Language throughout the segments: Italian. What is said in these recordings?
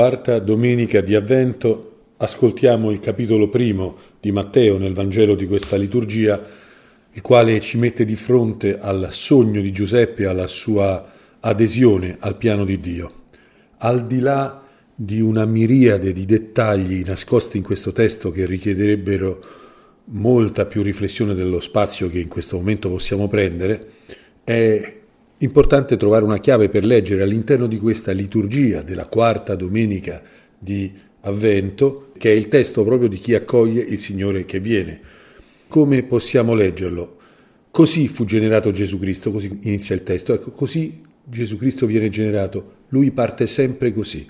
quarta domenica di Avvento ascoltiamo il capitolo primo di Matteo nel Vangelo di questa liturgia, il quale ci mette di fronte al sogno di Giuseppe, alla sua adesione al piano di Dio. Al di là di una miriade di dettagli nascosti in questo testo che richiederebbero molta più riflessione dello spazio che in questo momento possiamo prendere, è Importante trovare una chiave per leggere all'interno di questa liturgia della quarta domenica di Avvento, che è il testo proprio di chi accoglie il Signore che viene. Come possiamo leggerlo? Così fu generato Gesù Cristo, così inizia il testo, ecco, così Gesù Cristo viene generato, lui parte sempre così.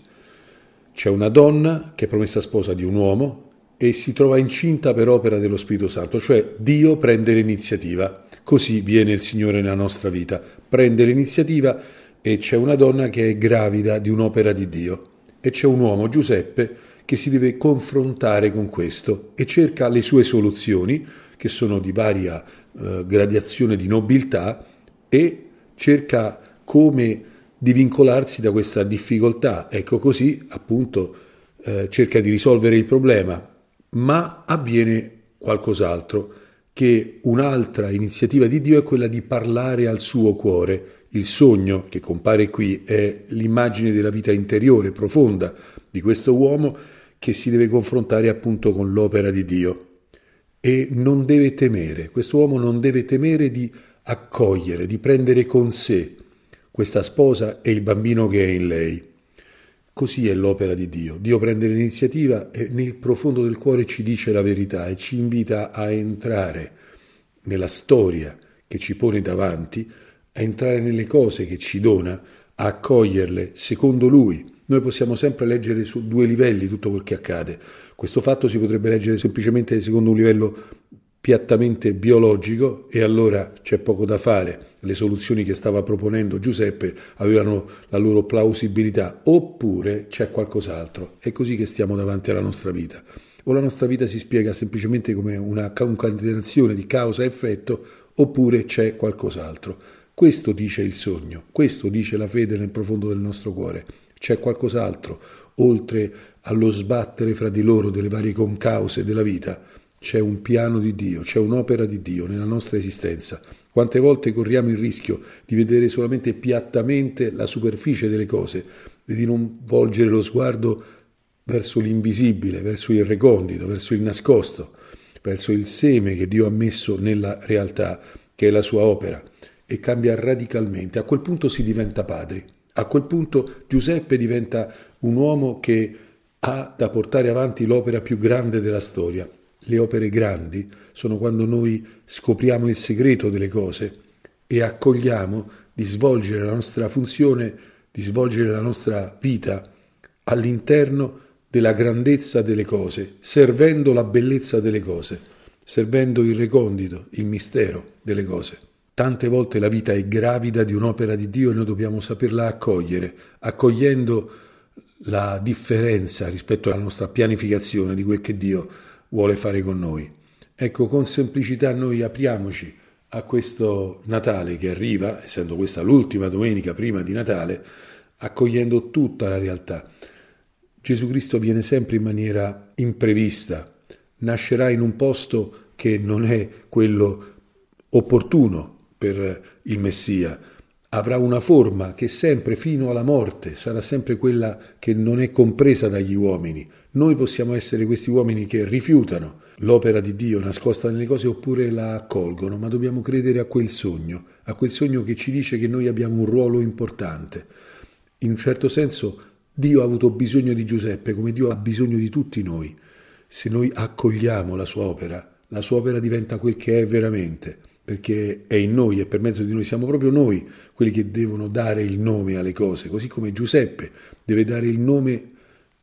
C'è una donna che è promessa sposa di un uomo e si trova incinta per opera dello Spirito Santo, cioè Dio prende l'iniziativa, così viene il Signore nella nostra vita, prende l'iniziativa e c'è una donna che è gravida di un'opera di Dio e c'è un uomo, Giuseppe, che si deve confrontare con questo e cerca le sue soluzioni, che sono di varia eh, gradazione di nobiltà, e cerca come divincolarsi da questa difficoltà. Ecco così, appunto, eh, cerca di risolvere il problema, ma avviene qualcos'altro che un'altra iniziativa di Dio è quella di parlare al suo cuore. Il sogno che compare qui è l'immagine della vita interiore, profonda, di questo uomo che si deve confrontare appunto con l'opera di Dio e non deve temere, questo uomo non deve temere di accogliere, di prendere con sé questa sposa e il bambino che è in lei. Così è l'opera di Dio. Dio prende l'iniziativa e nel profondo del cuore ci dice la verità e ci invita a entrare nella storia che ci pone davanti, a entrare nelle cose che ci dona, a accoglierle secondo Lui. Noi possiamo sempre leggere su due livelli tutto quel che accade. Questo fatto si potrebbe leggere semplicemente secondo un livello piattamente biologico e allora c'è poco da fare. Le soluzioni che stava proponendo Giuseppe avevano la loro plausibilità, oppure c'è qualcos'altro. È così che stiamo davanti alla nostra vita. O la nostra vita si spiega semplicemente come una concatenazione di causa e effetto, oppure c'è qualcos'altro. Questo dice il sogno, questo dice la fede nel profondo del nostro cuore. C'è qualcos'altro, oltre allo sbattere fra di loro delle varie concause della vita c'è un piano di Dio, c'è un'opera di Dio nella nostra esistenza. Quante volte corriamo il rischio di vedere solamente piattamente la superficie delle cose e di non volgere lo sguardo verso l'invisibile, verso il recondito, verso il nascosto, verso il seme che Dio ha messo nella realtà, che è la sua opera, e cambia radicalmente. A quel punto si diventa padri. A quel punto Giuseppe diventa un uomo che ha da portare avanti l'opera più grande della storia, le opere grandi sono quando noi scopriamo il segreto delle cose e accogliamo di svolgere la nostra funzione, di svolgere la nostra vita all'interno della grandezza delle cose, servendo la bellezza delle cose, servendo il recondito, il mistero delle cose. Tante volte la vita è gravida di un'opera di Dio e noi dobbiamo saperla accogliere, accogliendo la differenza rispetto alla nostra pianificazione di quel che Dio vuole fare con noi. Ecco, con semplicità noi apriamoci a questo Natale che arriva, essendo questa l'ultima domenica prima di Natale, accogliendo tutta la realtà. Gesù Cristo viene sempre in maniera imprevista, nascerà in un posto che non è quello opportuno per il Messia avrà una forma che sempre fino alla morte sarà sempre quella che non è compresa dagli uomini. Noi possiamo essere questi uomini che rifiutano l'opera di Dio nascosta nelle cose oppure la accolgono, ma dobbiamo credere a quel sogno, a quel sogno che ci dice che noi abbiamo un ruolo importante. In un certo senso Dio ha avuto bisogno di Giuseppe come Dio ha bisogno di tutti noi. Se noi accogliamo la sua opera, la sua opera diventa quel che è veramente perché è in noi e per mezzo di noi siamo proprio noi quelli che devono dare il nome alle cose, così come Giuseppe deve dare il nome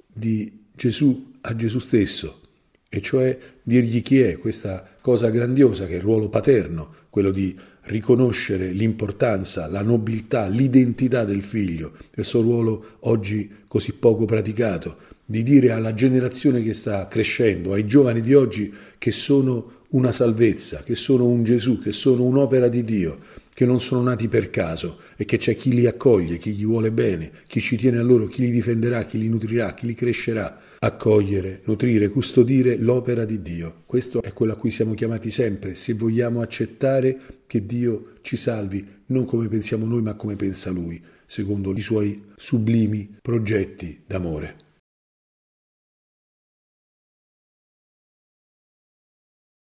di Gesù a Gesù stesso, e cioè dirgli chi è questa cosa grandiosa che è il ruolo paterno, quello di riconoscere l'importanza, la nobiltà, l'identità del figlio, il suo ruolo oggi così poco praticato, di dire alla generazione che sta crescendo, ai giovani di oggi che sono una salvezza, che sono un Gesù, che sono un'opera di Dio, che non sono nati per caso e che c'è chi li accoglie, chi gli vuole bene, chi ci tiene a loro, chi li difenderà, chi li nutrirà, chi li crescerà. Accogliere, nutrire, custodire l'opera di Dio. Questo è quello a cui siamo chiamati sempre, se vogliamo accettare che Dio ci salvi, non come pensiamo noi, ma come pensa Lui, secondo i suoi sublimi progetti d'amore.